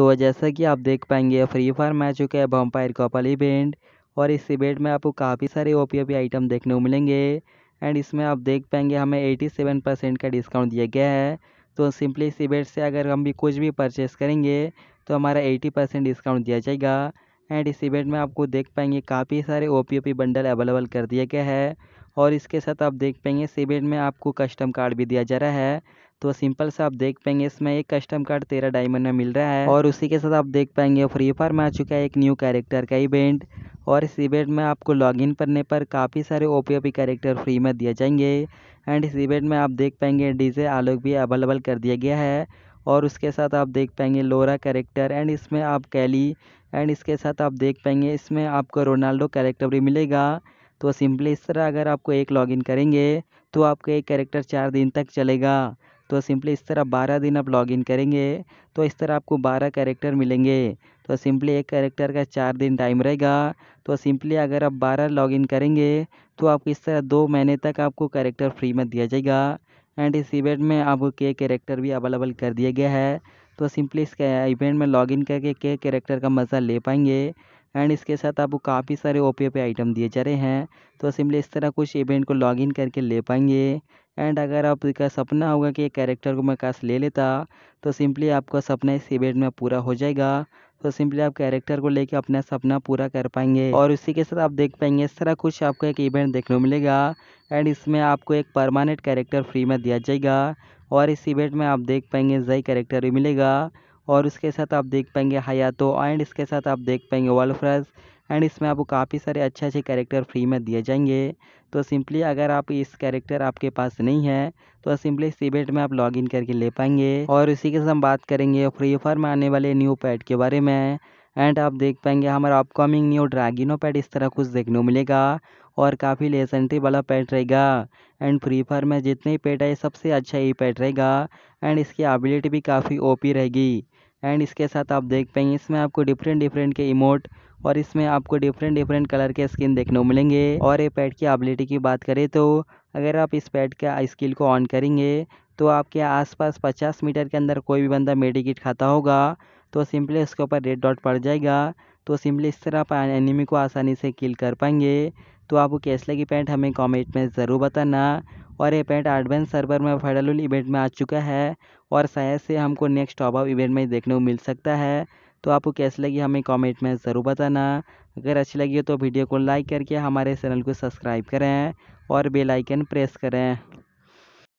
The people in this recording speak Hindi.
तो जैसा कि आप देख पाएंगे फ्री फायर मैच चुके है बम्पायर कपल इवेंट और इस इवेंट में आपको काफ़ी सारे ओ पी आइटम देखने को मिलेंगे एंड इसमें आप देख पाएंगे हमें एटी सेवन परसेंट का डिस्काउंट दिया गया है तो सिंपली इस इवेंट से अगर हम भी कुछ भी परचेस करेंगे तो हमारा एटी परसेंट डिस्काउंट दिया जाएगा एंड इस इवेंट में आपको देख पाएंगे काफ़ी सारे ओ पी बंडल अवेलेबल कर दिया गया है और इसके साथ आप देख पाएंगे इस इवेंट में आपको कस्टम कार्ड भी दिया जा रहा है तो सिंपल से आप देख पाएंगे इसमें एक कस्टम कार्ड तेरह डायमंड में मिल रहा है और उसी के साथ आप देख पाएंगे फ्री फायर में आ चुका है एक न्यू कैरेक्टर का इवेंट और इस इवेंट में आपको लॉगिन करने पर काफ़ी सारे O P O P character free में दिए जाएंगे एंड इस इवेंट में आप देख पाएंगे डीजे आलोक भी अवेलेबल कर दिया गया है और उसके साथ आप देख पाएंगे लोरा कैरेक्टर एंड इसमें आप कैली एंड इसके साथ आप देख पाएंगे इसमें आपको रोनाल्डो कैरेक्टर भी मिलेगा तो सिंपली इस तरह अगर आपको एक लॉगिन करेंगे तो आपका एक कैरेक्टर चार दिन तक चलेगा तो सिंपली इस तरह बारह दिन आप लॉग इन करेंगे तो इस तरह आपको बारह कैरेक्टर मिलेंगे तो सिंपली एक कैरेक्टर का चार दिन टाइम रहेगा तो सिंपली अगर आप बारह लॉग इन करेंगे तो आपको इस तरह दो महीने तक आपको कैरेक्टर फ्री में दिया जाएगा एंड इस इवेंट में आपको के कैरेक्टर भी अवेलेबल कर दिया गया है तो सिंपली इस इवेंट में लॉगिन करके के कैरेक्टर का मज़ा ले पाएंगे एंड इसके साथ आपको काफ़ी सारे ओपी पी आइटम दिए जा रहे हैं तो सिंपली इस तरह कुछ इवेंट को लॉगिन करके ले पाएंगे एंड अगर आप का सपना होगा कि कैरेक्टर को मैं कास्ट ले लेता तो सिंपली आपका सपना इस इवेंट में पूरा हो जाएगा तो सिंपली आप कैरेक्टर को लेके अपना सपना पूरा कर पाएंगे और उसी के साथ आप देख पाएंगे इस तरह कुछ आपको एक इवेंट देखने को मिलेगा एंड इसमें आपको एक परमानेंट कैरेक्टर फ्री में दिया जाएगा और इस इवेंट में आप देख पाएंगे जई कैरेक्टर भी मिलेगा और उसके साथ आप देख पाएंगे हयातो एंड इसके साथ आप देख पाएंगे वालफ्रस एंड इसमें आपको काफ़ी सारे अच्छे अच्छे कैरेक्टर फ्री में दिए जाएंगे तो सिंपली अगर आप इस कैरेक्टर आपके पास नहीं है तो सिंपली इस इवेंट में आप लॉगिन करके ले पाएंगे और इसी के साथ हम बात करेंगे फ्री फायर में आने वाले न्यू पैड के बारे में एंड आप देख पाएंगे हमारा अपकमिंग न्यू ड्रैगिनो पैड इस तरह कुछ देखने को मिलेगा और काफ़ी लेसेंट्री वाला पैड रहेगा एंड फ्री फायर में जितने ही है सबसे अच्छा ये पैड रहेगा एंड इसकी एबिलिटी भी काफ़ी ओपी रहेगी एंड इसके साथ आप देख पाएंगे इसमें आपको डिफरेंट डिफरेंट के इमोट और इसमें आपको डिफरेंट डिफरेंट कलर के स्किन देखने को मिलेंगे और ये पैड की एबिलिटी की बात करें तो अगर आप इस पैड का स्किल को ऑन करेंगे तो आपके आसपास 50 मीटर के अंदर कोई भी बंदा मेडिकेट खाता होगा तो सिंपली उसके ऊपर रेड डॉट पड़ जाएगा तो सिंपली इस तरह आप एनिमी को आसानी से किल कर पाएंगे तो आपको कैसे लगी पैंट हमें कमेंट में ज़रूर बताना और ये पैंट एडवेंस सर्वर में फेडरल इवेंट में आ चुका है और शायद से हमको नेक्स्ट टॉप अप इवेंट में देखने को मिल सकता है तो आपको कैसे लगी हमें कमेंट में ज़रूर बताना अगर अच्छी लगी हो तो वीडियो को लाइक करके हमारे चैनल को सब्सक्राइब करें और बेल आइकन प्रेस करें